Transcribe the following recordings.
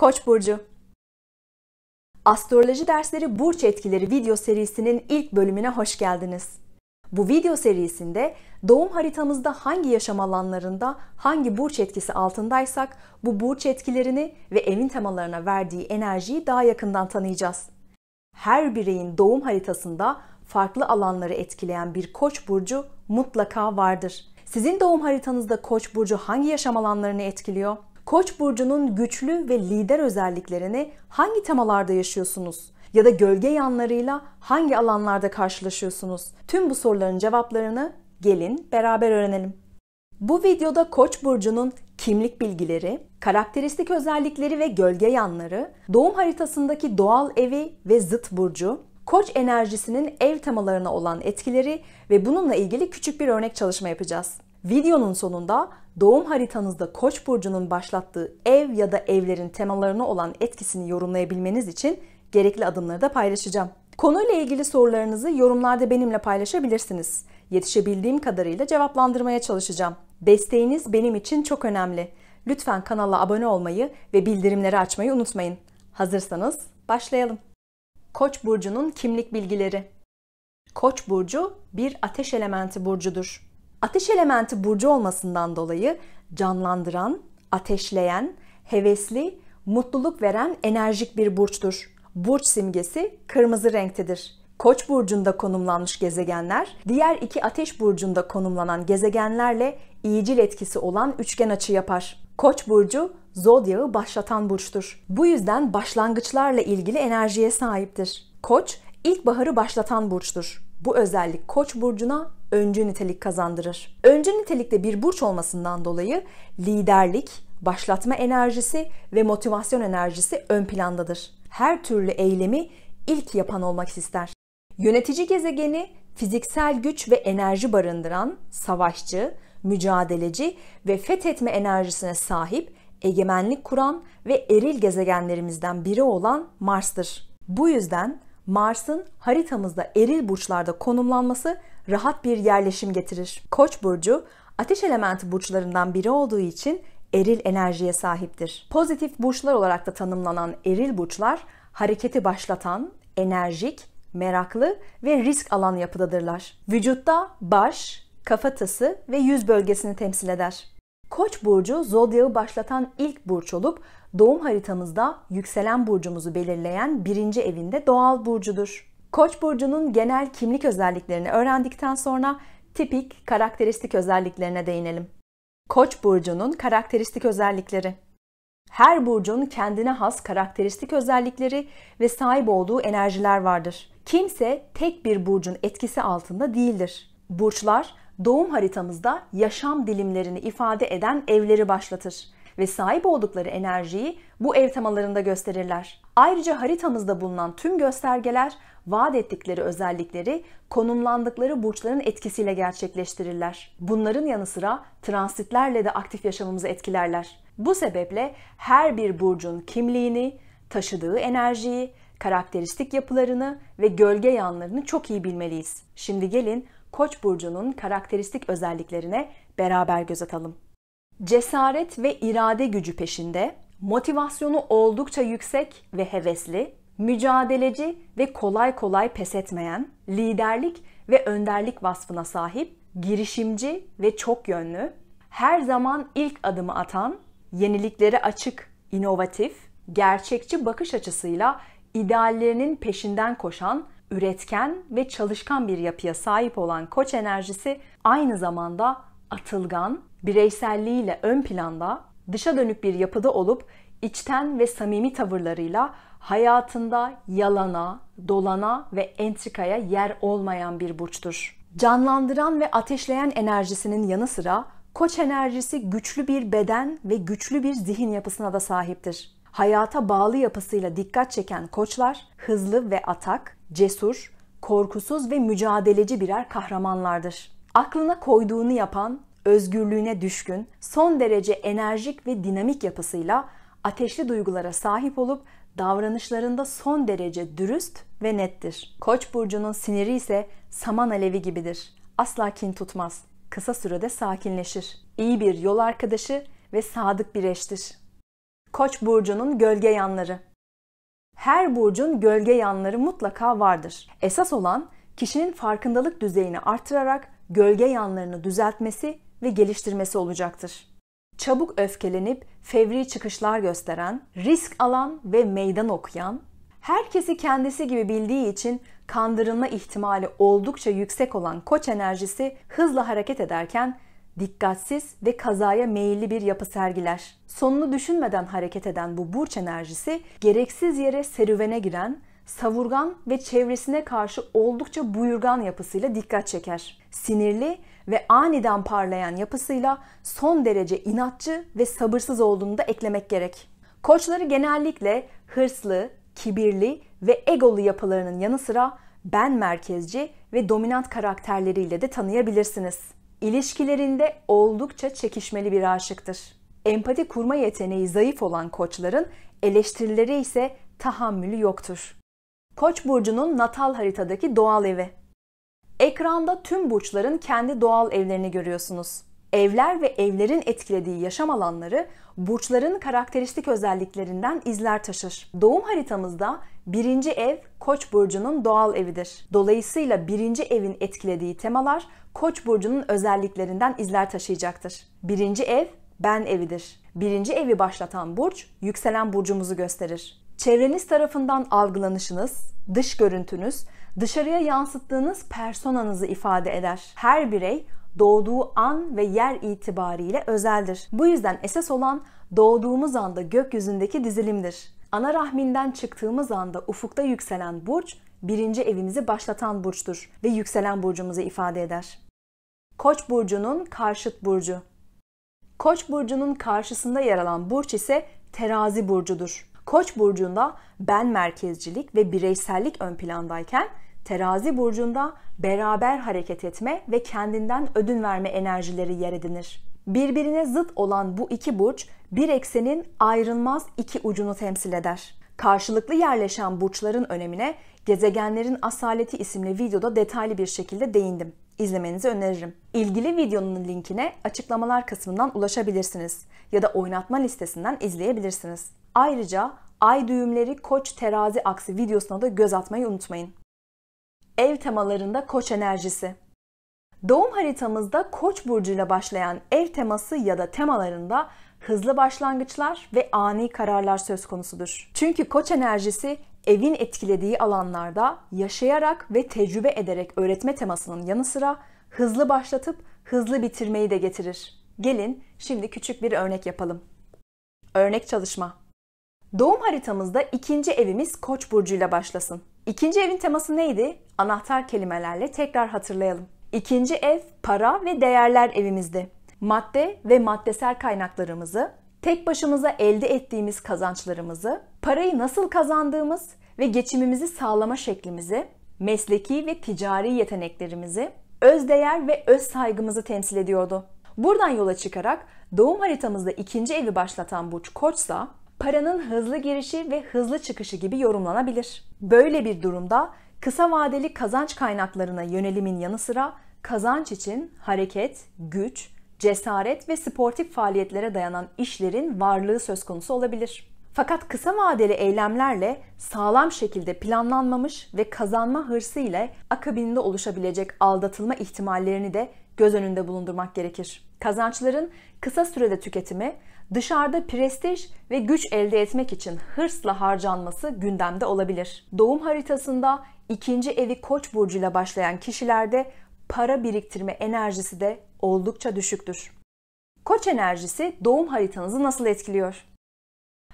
Koç burcu. Astroloji dersleri burç etkileri video serisinin ilk bölümüne hoş geldiniz. Bu video serisinde doğum haritamızda hangi yaşam alanlarında hangi burç etkisi altındaysak bu burç etkilerini ve evin temalarına verdiği enerjiyi daha yakından tanıyacağız. Her bireyin doğum haritasında farklı alanları etkileyen bir koç burcu mutlaka vardır. Sizin doğum haritanızda koç burcu hangi yaşam alanlarını etkiliyor? Koç burcunun güçlü ve lider özelliklerini hangi temalarda yaşıyorsunuz? Ya da gölge yanlarıyla hangi alanlarda karşılaşıyorsunuz? Tüm bu soruların cevaplarını gelin beraber öğrenelim. Bu videoda Koç burcunun kimlik bilgileri, karakteristik özellikleri ve gölge yanları, doğum haritasındaki doğal evi ve zıt burcu, Koç enerjisinin ev temalarına olan etkileri ve bununla ilgili küçük bir örnek çalışma yapacağız. Videonun sonunda doğum haritanızda Koç burcunun başlattığı ev ya da evlerin temalarına olan etkisini yorumlayabilmeniz için gerekli adımları da paylaşacağım. Konuyla ilgili sorularınızı yorumlarda benimle paylaşabilirsiniz. Yetişebildiğim kadarıyla cevaplandırmaya çalışacağım. Desteğiniz benim için çok önemli. Lütfen kanala abone olmayı ve bildirimleri açmayı unutmayın. Hazırsanız başlayalım. Koç burcunun kimlik bilgileri. Koç burcu bir ateş elementi burcudur. Ateş elementi burcu olmasından dolayı canlandıran, ateşleyen, hevesli, mutluluk veren enerjik bir burçtur. Burç simgesi kırmızı renktedir. Koç burcunda konumlanmış gezegenler, diğer iki ateş burcunda konumlanan gezegenlerle iyicil etkisi olan üçgen açı yapar. Koç burcu zodyağı başlatan burçtur. Bu yüzden başlangıçlarla ilgili enerjiye sahiptir. Koç ilkbaharı başlatan burçtur. Bu özellik Koç burcuna öncü nitelik kazandırır. Öncü nitelikte bir burç olmasından dolayı liderlik, başlatma enerjisi ve motivasyon enerjisi ön plandadır. Her türlü eylemi ilk yapan olmak ister. Yönetici gezegeni fiziksel güç ve enerji barındıran savaşçı, mücadeleci ve fethetme enerjisine sahip egemenlik kuran ve eril gezegenlerimizden biri olan Mars'tır. Bu yüzden Mars'ın haritamızda eril burçlarda konumlanması rahat bir yerleşim getirir. Koç burcu ateş elementi burçlarından biri olduğu için eril enerjiye sahiptir. Pozitif burçlar olarak da tanımlanan eril burçlar hareketi başlatan, enerjik, meraklı ve risk alan yapıdadırlar. Vücutta baş, kafatası ve yüz bölgesini temsil eder. Koç burcu zodyağı başlatan ilk burç olup doğum haritamızda yükselen burcumuzu belirleyen birinci evinde doğal burcudur. Koç burcunun genel kimlik özelliklerini öğrendikten sonra tipik karakteristik özelliklerine değinelim. Koç burcunun karakteristik özellikleri. Her burcun kendine has karakteristik özellikleri ve sahip olduğu enerjiler vardır. Kimse tek bir burcun etkisi altında değildir. Burçlar doğum haritamızda yaşam dilimlerini ifade eden evleri başlatır ve sahip oldukları enerjiyi bu ev temalarında gösterirler. Ayrıca haritamızda bulunan tüm göstergeler vaat ettikleri özellikleri konumlandıkları burçların etkisiyle gerçekleştirirler. Bunların yanı sıra transitlerle de aktif yaşamımızı etkilerler. Bu sebeple her bir burcun kimliğini, taşıdığı enerjiyi, karakteristik yapılarını ve gölge yanlarını çok iyi bilmeliyiz. Şimdi gelin Koç burcunun karakteristik özelliklerine beraber göz atalım. Cesaret ve irade gücü peşinde, motivasyonu oldukça yüksek ve hevesli, mücadeleci ve kolay kolay pes etmeyen, liderlik ve önderlik vasfına sahip, girişimci ve çok yönlü, her zaman ilk adımı atan, yeniliklere açık, inovatif, gerçekçi bakış açısıyla ideallerinin peşinden koşan, üretken ve çalışkan bir yapıya sahip olan koç enerjisi aynı zamanda atılgan, bireyselliğiyle ön planda, dışa dönük bir yapıda olup içten ve samimi tavırlarıyla hayatında yalana, dolana ve entrikaya yer olmayan bir burçtur. Canlandıran ve ateşleyen enerjisinin yanı sıra Koç enerjisi güçlü bir beden ve güçlü bir zihin yapısına da sahiptir. Hayata bağlı yapısıyla dikkat çeken koçlar hızlı ve atak, cesur, korkusuz ve mücadeleci birer kahramanlardır. Aklına koyduğunu yapan, özgürlüğüne düşkün, son derece enerjik ve dinamik yapısıyla ateşli duygulara sahip olup davranışlarında son derece dürüst ve nettir. Koç burcunun siniri ise saman alevi gibidir. Asla kin tutmaz. Kısa sürede sakinleşir. İyi bir yol arkadaşı ve sadık bir eştir. Koç burcunun gölge yanları. Her burcun gölge yanları mutlaka vardır. Esas olan kişinin farkındalık düzeyini artırarak gölge yanlarını düzeltmesi ve geliştirmesi olacaktır çabuk öfkelenip fevri çıkışlar gösteren, risk alan ve meydan okuyan, herkesi kendisi gibi bildiği için kandırılma ihtimali oldukça yüksek olan koç enerjisi hızla hareket ederken dikkatsiz ve kazaya meyilli bir yapı sergiler. Sonunu düşünmeden hareket eden bu burç enerjisi gereksiz yere serüvene giren, savurgan ve çevresine karşı oldukça buyurgan yapısıyla dikkat çeker. Sinirli ve aniden parlayan yapısıyla son derece inatçı ve sabırsız olduğunu da eklemek gerek. Koçları genellikle hırslı, kibirli ve egolu yapılarının yanı sıra ben merkezci ve dominant karakterleriyle de tanıyabilirsiniz. İlişkilerinde oldukça çekişmeli bir aşıktır. Empati kurma yeteneği zayıf olan koçların eleştirileri ise tahammülü yoktur. Koç burcunun natal haritadaki doğal evi. Ekranda tüm burçların kendi doğal evlerini görüyorsunuz. Evler ve evlerin etkilediği yaşam alanları burçların karakteristik özelliklerinden izler taşır. Doğum haritamızda birinci ev Koç burcunun doğal evidir. Dolayısıyla birinci evin etkilediği temalar Koç burcunun özelliklerinden izler taşıyacaktır. Birinci ev ben evidir. Birinci evi başlatan burç yükselen burcumuzu gösterir. Çevreniz tarafından algılanışınız, dış görüntünüz dışarıya yansıttığınız personanızı ifade eder. Her birey doğduğu an ve yer itibariyle özeldir. Bu yüzden esas olan doğduğumuz anda gökyüzündeki dizilimdir. Ana rahminden çıktığımız anda ufukta yükselen burç birinci evimizi başlatan burçtur ve yükselen burcumuzu ifade eder. Koç burcunun karşıt burcu. Koç burcunun karşısında yer alan burç ise terazi burcudur. Koç burcunda ben merkezcilik ve bireysellik ön plandayken Terazi burcunda beraber hareket etme ve kendinden ödün verme enerjileri yer edinir. Birbirine zıt olan bu iki burç bir eksenin ayrılmaz iki ucunu temsil eder. Karşılıklı yerleşen burçların önemine gezegenlerin asaleti isimli videoda detaylı bir şekilde değindim izlemenizi öneririm. İlgili videonun linkine açıklamalar kısmından ulaşabilirsiniz ya da oynatma listesinden izleyebilirsiniz. Ayrıca ay düğümleri koç terazi aksi videosuna da göz atmayı unutmayın. Ev temalarında koç enerjisi. Doğum haritamızda koç burcuyla başlayan ev teması ya da temalarında hızlı başlangıçlar ve ani kararlar söz konusudur. Çünkü koç enerjisi evin etkilediği alanlarda yaşayarak ve tecrübe ederek öğretme temasının yanı sıra hızlı başlatıp hızlı bitirmeyi de getirir. Gelin şimdi küçük bir örnek yapalım. Örnek çalışma. Doğum haritamızda ikinci evimiz Koç burcuyla başlasın. İkinci evin teması neydi? Anahtar kelimelerle tekrar hatırlayalım. İkinci ev para ve değerler evimizdi. Madde ve maddesel kaynaklarımızı, tek başımıza elde ettiğimiz kazançlarımızı, parayı nasıl kazandığımız ve geçimimizi sağlama şeklimizi, mesleki ve ticari yeteneklerimizi, özdeğer ve öz saygımızı temsil ediyordu. Buradan yola çıkarak doğum haritamızda ikinci evi başlatan burç koçsa paranın hızlı girişi ve hızlı çıkışı gibi yorumlanabilir. Böyle bir durumda kısa vadeli kazanç kaynaklarına yönelimin yanı sıra kazanç için hareket, güç, cesaret ve sportif faaliyetlere dayanan işlerin varlığı söz konusu olabilir. Fakat kısa vadeli eylemlerle sağlam şekilde planlanmamış ve kazanma hırsı ile akabinde oluşabilecek aldatılma ihtimallerini de göz önünde bulundurmak gerekir. Kazançların kısa sürede tüketimi, dışarıda prestij ve güç elde etmek için hırsla harcanması gündemde olabilir. Doğum haritasında ikinci evi Koç burcuyla başlayan kişilerde para biriktirme enerjisi de oldukça düşüktür. Koç enerjisi doğum haritanızı nasıl etkiliyor?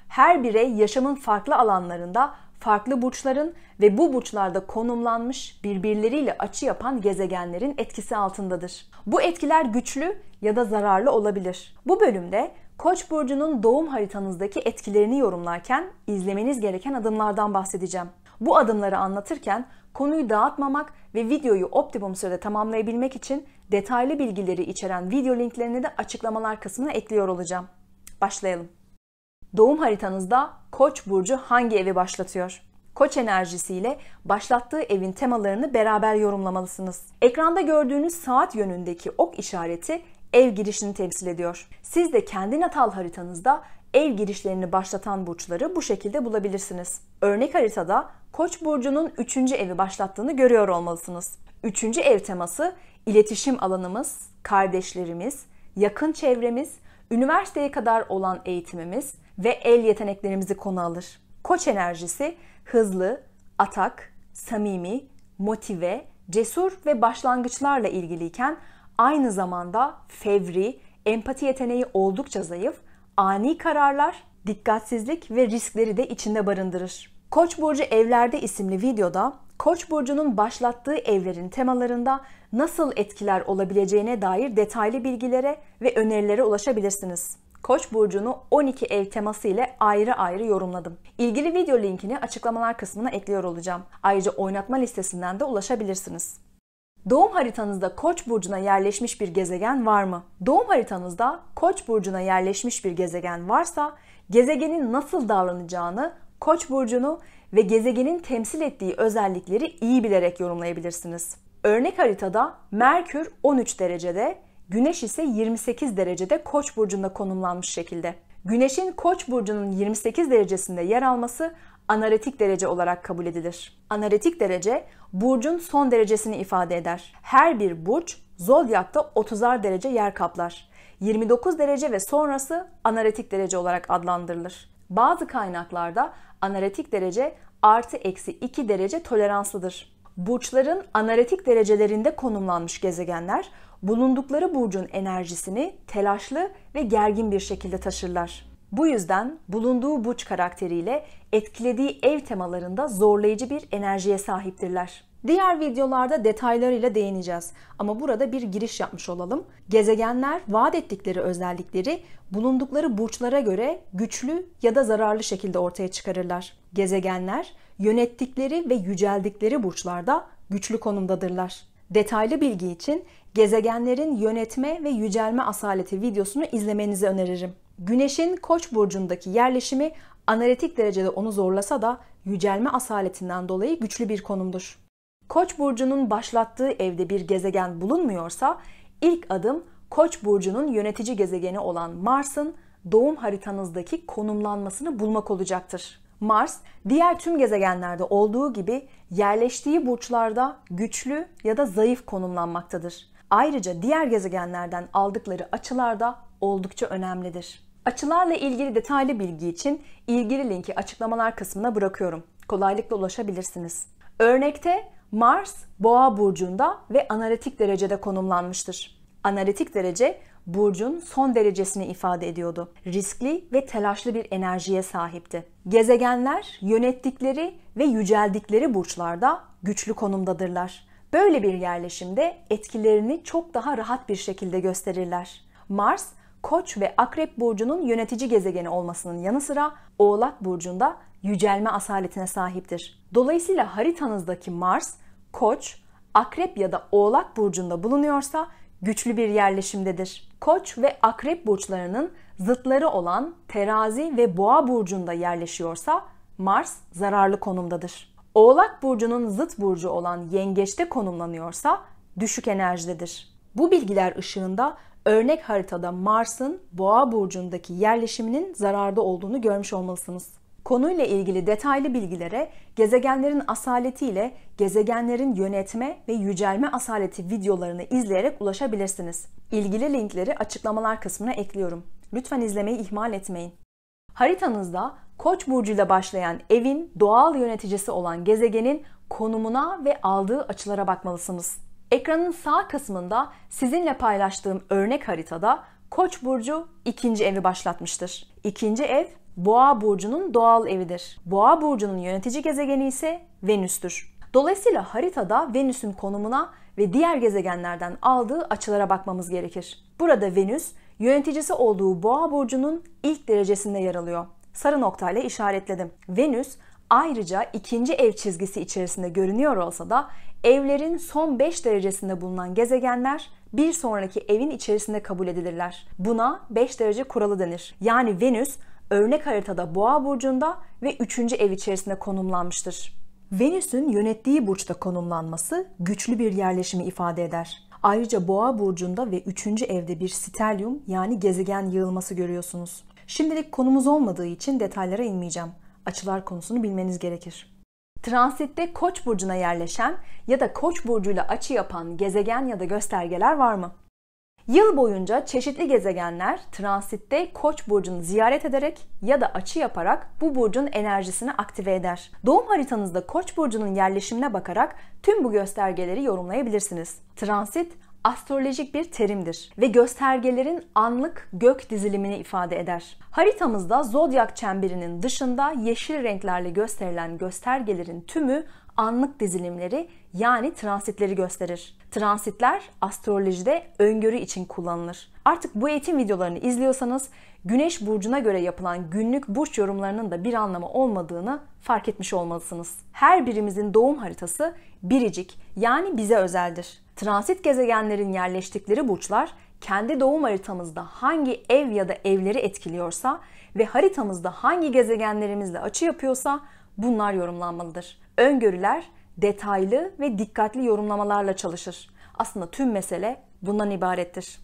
Her birey yaşamın farklı alanlarında farklı burçların ve bu burçlarda konumlanmış birbirleriyle açı yapan gezegenlerin etkisi altındadır. Bu etkiler güçlü ya da zararlı olabilir. Bu bölümde Koç burcunun doğum haritanızdaki etkilerini yorumlarken izlemeniz gereken adımlardan bahsedeceğim. Bu adımları anlatırken konuyu dağıtmamak ve videoyu optimum sürede tamamlayabilmek için detaylı bilgileri içeren video linklerini de açıklamalar kısmına ekliyor olacağım. Başlayalım. Doğum haritanızda Koç burcu hangi evi başlatıyor? Koç enerjisiyle başlattığı evin temalarını beraber yorumlamalısınız. Ekranda gördüğünüz saat yönündeki ok işareti ev girişini temsil ediyor. Siz de kendi natal haritanızda ev girişlerini başlatan burçları bu şekilde bulabilirsiniz. Örnek haritada Koç burcunun 3. evi başlattığını görüyor olmalısınız. 3. ev teması iletişim alanımız, kardeşlerimiz, yakın çevremiz, üniversiteye kadar olan eğitimimiz ve el yeteneklerimizi konu alır. Koç enerjisi hızlı, atak, samimi, motive, cesur ve başlangıçlarla ilgiliyken aynı zamanda fevri, empati yeteneği oldukça zayıf ani kararlar, dikkatsizlik ve riskleri de içinde barındırır. Koç burcu evlerde isimli videoda Koç burcunun başlattığı evlerin temalarında nasıl etkiler olabileceğine dair detaylı bilgilere ve önerilere ulaşabilirsiniz. Koç burcunu 12 ev teması ile ayrı ayrı yorumladım. İlgili video linkini açıklamalar kısmına ekliyor olacağım. Ayrıca oynatma listesinden de ulaşabilirsiniz. Doğum haritanızda Koç burcuna yerleşmiş bir gezegen var mı? Doğum haritanızda Koç burcuna yerleşmiş bir gezegen varsa gezegenin nasıl davranacağını, Koç burcunu ve gezegenin temsil ettiği özellikleri iyi bilerek yorumlayabilirsiniz. Örnek haritada Merkür 13 derecede, Güneş ise 28 derecede Koç burcunda konumlanmış şekilde. Güneşin Koç burcunun 28 derecesinde yer alması anaretik derece olarak kabul edilir. Anaretik derece burcun son derecesini ifade eder. Her bir burç zodyakta 30'ar derece yer kaplar. 29 derece ve sonrası anaretik derece olarak adlandırılır. Bazı kaynaklarda anaretik derece artı eksi 2 derece toleranslıdır. Burçların anaretik derecelerinde konumlanmış gezegenler bulundukları burcun enerjisini telaşlı ve gergin bir şekilde taşırlar. Bu yüzden bulunduğu Buç karakteriyle etkilediği ev temalarında zorlayıcı bir enerjiye sahiptirler. Diğer videolarda detaylarıyla değineceğiz ama burada bir giriş yapmış olalım. Gezegenler vaat ettikleri özellikleri bulundukları burçlara göre güçlü ya da zararlı şekilde ortaya çıkarırlar. Gezegenler yönettikleri ve yüceldikleri burçlarda güçlü konumdadırlar. Detaylı bilgi için gezegenlerin yönetme ve yücelme asaleti videosunu izlemenizi öneririm. Güneşin Koç burcundaki yerleşimi analitik derecede onu zorlasa da yücelme asaletinden dolayı güçlü bir konumdur. Koç burcunun başlattığı evde bir gezegen bulunmuyorsa ilk adım Koç burcunun yönetici gezegeni olan Mars'ın doğum haritanızdaki konumlanmasını bulmak olacaktır. Mars, diğer tüm gezegenlerde olduğu gibi yerleştiği burçlarda güçlü ya da zayıf konumlanmaktadır. Ayrıca diğer gezegenlerden aldıkları açılar da oldukça önemlidir. Açılarla ilgili detaylı bilgi için ilgili linki açıklamalar kısmına bırakıyorum. Kolaylıkla ulaşabilirsiniz. Örnekte Mars Boğa burcunda ve analitik derecede konumlanmıştır. Analitik derece burcun son derecesini ifade ediyordu. Riskli ve telaşlı bir enerjiye sahipti. Gezegenler yönettikleri ve yüceldikleri burçlarda güçlü konumdadırlar. Böyle bir yerleşimde etkilerini çok daha rahat bir şekilde gösterirler. Mars Koç ve Akrep burcunun yönetici gezegeni olmasının yanı sıra Oğlak burcunda yücelme asaletine sahiptir. Dolayısıyla haritanızdaki Mars, Koç, Akrep ya da Oğlak burcunda bulunuyorsa güçlü bir yerleşimdedir. Koç ve Akrep burçlarının zıtları olan Terazi ve Boğa burcunda yerleşiyorsa Mars zararlı konumdadır. Oğlak burcunun zıt burcu olan Yengeç'te konumlanıyorsa düşük enerjidedir. Bu bilgiler ışığında örnek haritada Mars'ın Boğa burcundaki yerleşiminin zararda olduğunu görmüş olmalısınız. Konuyla ilgili detaylı bilgilere gezegenlerin asaletiyle gezegenlerin yönetme ve yücelme asaleti videolarını izleyerek ulaşabilirsiniz. İlgili linkleri açıklamalar kısmına ekliyorum. Lütfen izlemeyi ihmal etmeyin. Haritanızda Koç burcuyla başlayan evin doğal yöneticisi olan gezegenin konumuna ve aldığı açılara bakmalısınız. Ekranın sağ kısmında sizinle paylaştığım örnek haritada Koç burcu ikinci evi başlatmıştır. İkinci ev Boğa burcunun doğal evidir. Boğa burcunun yönetici gezegeni ise Venüs'tür. Dolayısıyla haritada Venüs'ün konumuna ve diğer gezegenlerden aldığı açılara bakmamız gerekir. Burada Venüs yöneticisi olduğu Boğa burcunun ilk derecesinde yer alıyor. Sarı noktayla işaretledim. Venüs Ayrıca ikinci ev çizgisi içerisinde görünüyor olsa da evlerin son 5 derecesinde bulunan gezegenler bir sonraki evin içerisinde kabul edilirler. Buna 5 derece kuralı denir. Yani Venüs örnek haritada Boğa burcunda ve 3. ev içerisinde konumlanmıştır. Venüs'ün yönettiği burçta konumlanması güçlü bir yerleşimi ifade eder. Ayrıca Boğa burcunda ve 3. evde bir stelyum yani gezegen yığılması görüyorsunuz. Şimdilik konumuz olmadığı için detaylara inmeyeceğim açılar konusunu bilmeniz gerekir. Transitte Koç burcuna yerleşen ya da Koç burcuyla açı yapan gezegen ya da göstergeler var mı? Yıl boyunca çeşitli gezegenler transitte Koç burcunu ziyaret ederek ya da açı yaparak bu burcun enerjisini aktive eder. Doğum haritanızda Koç burcunun yerleşimine bakarak tüm bu göstergeleri yorumlayabilirsiniz. Transit astrolojik bir terimdir ve göstergelerin anlık gök dizilimini ifade eder. Haritamızda zodyak çemberinin dışında yeşil renklerle gösterilen göstergelerin tümü anlık dizilimleri yani transitleri gösterir. Transitler astrolojide öngörü için kullanılır. Artık bu eğitim videolarını izliyorsanız Güneş burcuna göre yapılan günlük burç yorumlarının da bir anlamı olmadığını fark etmiş olmalısınız. Her birimizin doğum haritası biricik yani bize özeldir. Transit gezegenlerin yerleştikleri burçlar kendi doğum haritamızda hangi ev ya da evleri etkiliyorsa ve haritamızda hangi gezegenlerimizle açı yapıyorsa bunlar yorumlanmalıdır. Öngörüler detaylı ve dikkatli yorumlamalarla çalışır. Aslında tüm mesele bundan ibarettir.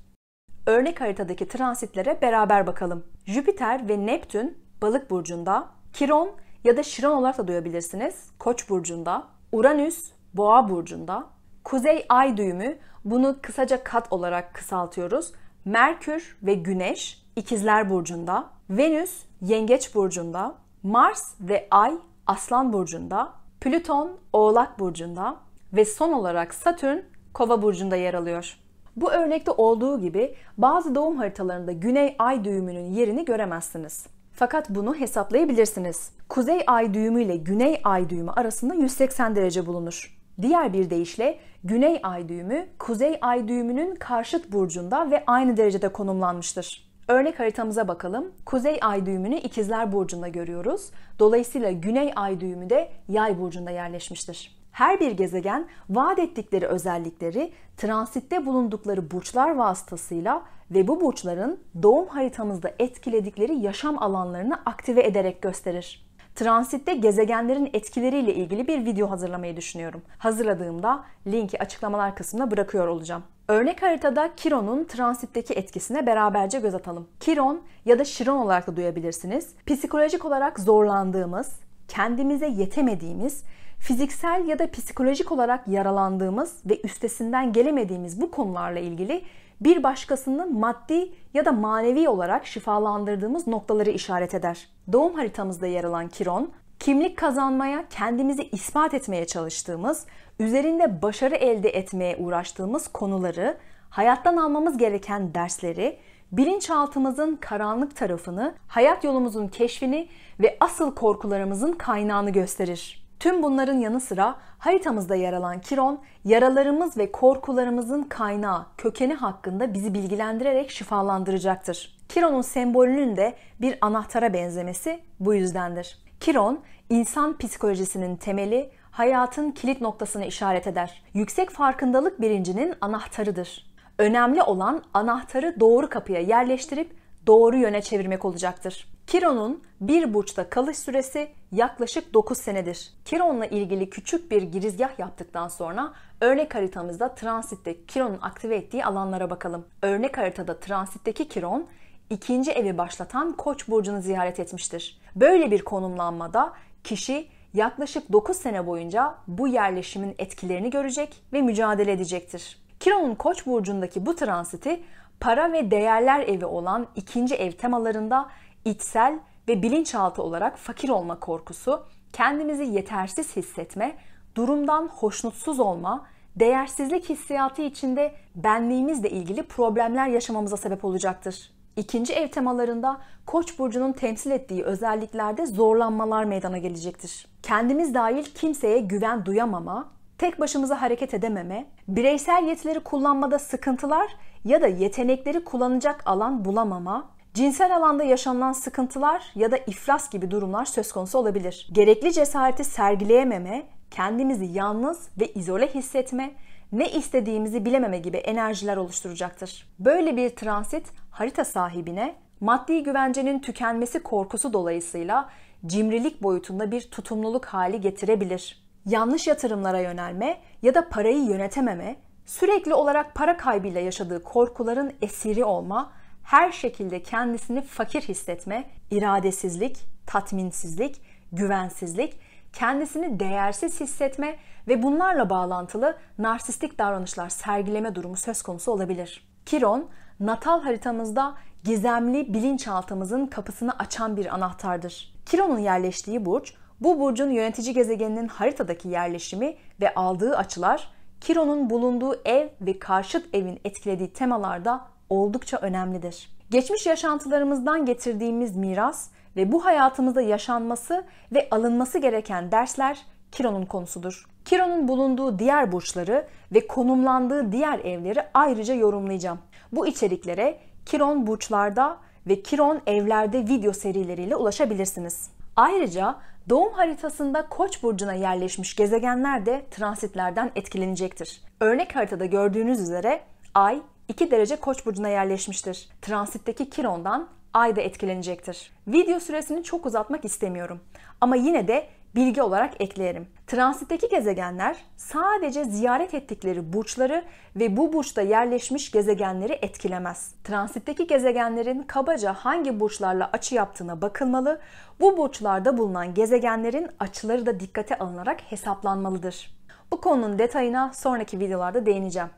Örnek haritadaki transitlere beraber bakalım. Jüpiter ve Neptün Balık burcunda, Kiron ya da Şiran olarak da duyabilirsiniz. Koç burcunda, Uranüs Boğa burcunda, Kuzey Ay düğümü bunu kısaca kat olarak kısaltıyoruz. Merkür ve Güneş ikizler burcunda, Venüs Yengeç burcunda, Mars ve Ay Aslan burcunda, Plüton Oğlak burcunda ve son olarak Satürn Kova burcunda yer alıyor. Bu örnekte olduğu gibi bazı doğum haritalarında güney ay düğümünün yerini göremezsiniz. Fakat bunu hesaplayabilirsiniz. Kuzey ay düğümü ile güney ay düğümü arasında 180 derece bulunur. Diğer bir deyişle güney ay düğümü kuzey ay düğümünün karşıt burcunda ve aynı derecede konumlanmıştır. Örnek haritamıza bakalım. Kuzey ay düğümünü ikizler burcunda görüyoruz. Dolayısıyla güney ay düğümü de yay burcunda yerleşmiştir. Her bir gezegen vaat ettikleri özellikleri transitte bulundukları burçlar vasıtasıyla ve bu burçların doğum haritamızda etkiledikleri yaşam alanlarını aktive ederek gösterir. Transitte gezegenlerin etkileriyle ilgili bir video hazırlamayı düşünüyorum. Hazırladığımda linki açıklamalar kısmına bırakıyor olacağım. Örnek haritada Kiron'un transitteki etkisine beraberce göz atalım. Kiron ya da Şiron olarak da duyabilirsiniz. Psikolojik olarak zorlandığımız, kendimize yetemediğimiz, fiziksel ya da psikolojik olarak yaralandığımız ve üstesinden gelemediğimiz bu konularla ilgili bir başkasını maddi ya da manevi olarak şifalandırdığımız noktaları işaret eder. Doğum haritamızda yer alan Kiron, kimlik kazanmaya, kendimizi ispat etmeye çalıştığımız, üzerinde başarı elde etmeye uğraştığımız konuları, hayattan almamız gereken dersleri, bilinçaltımızın karanlık tarafını, hayat yolumuzun keşfini ve asıl korkularımızın kaynağını gösterir. Tüm bunların yanı sıra haritamızda yer alan Kiron, yaralarımız ve korkularımızın kaynağı, kökeni hakkında bizi bilgilendirerek şifalandıracaktır. Kiron'un sembolünün de bir anahtara benzemesi bu yüzdendir. Kiron, insan psikolojisinin temeli, hayatın kilit noktasını işaret eder. Yüksek farkındalık bilincinin anahtarıdır. Önemli olan anahtarı doğru kapıya yerleştirip doğru yöne çevirmek olacaktır. Kiron'un bir burçta kalış süresi yaklaşık 9 senedir. Kiron'la ilgili küçük bir girizgah yaptıktan sonra örnek haritamızda transitte Kiron'un aktive ettiği alanlara bakalım. Örnek haritada transitteki Kiron ikinci evi başlatan Koç burcunu ziyaret etmiştir. Böyle bir konumlanmada kişi yaklaşık 9 sene boyunca bu yerleşimin etkilerini görecek ve mücadele edecektir. Kiron'un Koç burcundaki bu transiti para ve değerler evi olan ikinci ev temalarında içsel ve bilinçaltı olarak fakir olma korkusu, kendimizi yetersiz hissetme, durumdan hoşnutsuz olma, değersizlik hissiyatı içinde benliğimizle ilgili problemler yaşamamıza sebep olacaktır. İkinci ev temalarında Koç burcunun temsil ettiği özelliklerde zorlanmalar meydana gelecektir. Kendimiz dahil kimseye güven duyamama, tek başımıza hareket edememe, bireysel yetileri kullanmada sıkıntılar ya da yetenekleri kullanacak alan bulamama, cinsel alanda yaşanılan sıkıntılar ya da iflas gibi durumlar söz konusu olabilir. Gerekli cesareti sergileyememe, kendimizi yalnız ve izole hissetme, ne istediğimizi bilememe gibi enerjiler oluşturacaktır. Böyle bir transit harita sahibine maddi güvencenin tükenmesi korkusu dolayısıyla cimrilik boyutunda bir tutumluluk hali getirebilir. Yanlış yatırımlara yönelme ya da parayı yönetememe, sürekli olarak para kaybıyla yaşadığı korkuların esiri olma, her şekilde kendisini fakir hissetme, iradesizlik, tatminsizlik, güvensizlik kendisini değersiz hissetme ve bunlarla bağlantılı narsistik davranışlar sergileme durumu söz konusu olabilir. Kiron, natal haritamızda gizemli bilinçaltımızın kapısını açan bir anahtardır. Kiron'un yerleştiği burç, bu burcun yönetici gezegeninin haritadaki yerleşimi ve aldığı açılar, Kiron'un bulunduğu ev ve karşıt evin etkilediği temalarda oldukça önemlidir. Geçmiş yaşantılarımızdan getirdiğimiz miras ve bu hayatımızda yaşanması ve alınması gereken dersler Kiron'un konusudur. Kiron'un bulunduğu diğer burçları ve konumlandığı diğer evleri ayrıca yorumlayacağım. Bu içeriklere Kiron burçlarda ve Kiron evlerde video serileriyle ulaşabilirsiniz. Ayrıca doğum haritasında Koç burcuna yerleşmiş gezegenler de transitlerden etkilenecektir. Örnek haritada gördüğünüz üzere Ay 2 derece Koç burcuna yerleşmiştir. Transitteki Kiron'dan ay da etkilenecektir. Video süresini çok uzatmak istemiyorum ama yine de bilgi olarak ekleyelim. Transitteki gezegenler sadece ziyaret ettikleri burçları ve bu burçta yerleşmiş gezegenleri etkilemez. Transitteki gezegenlerin kabaca hangi burçlarla açı yaptığına bakılmalı, bu burçlarda bulunan gezegenlerin açıları da dikkate alınarak hesaplanmalıdır. Bu konunun detayına sonraki videolarda değineceğim.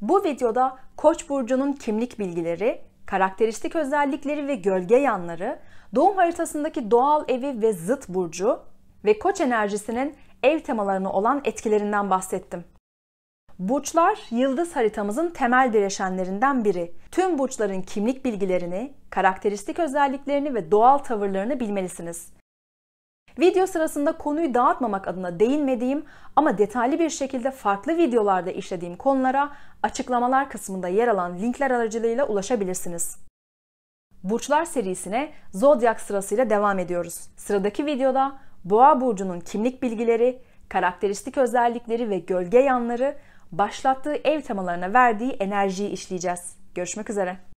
Bu videoda Koç burcunun kimlik bilgileri, karakteristik özellikleri ve gölge yanları, doğum haritasındaki doğal evi ve zıt burcu ve koç enerjisinin ev temalarına olan etkilerinden bahsettim. Burçlar yıldız haritamızın temel bileşenlerinden biri. Tüm burçların kimlik bilgilerini, karakteristik özelliklerini ve doğal tavırlarını bilmelisiniz. Video sırasında konuyu dağıtmamak adına değinmediğim ama detaylı bir şekilde farklı videolarda işlediğim konulara açıklamalar kısmında yer alan linkler aracılığıyla ulaşabilirsiniz. Burçlar serisine zodyak sırasıyla devam ediyoruz. Sıradaki videoda Boğa burcunun kimlik bilgileri, karakteristik özellikleri ve gölge yanları başlattığı ev temalarına verdiği enerjiyi işleyeceğiz. Görüşmek üzere.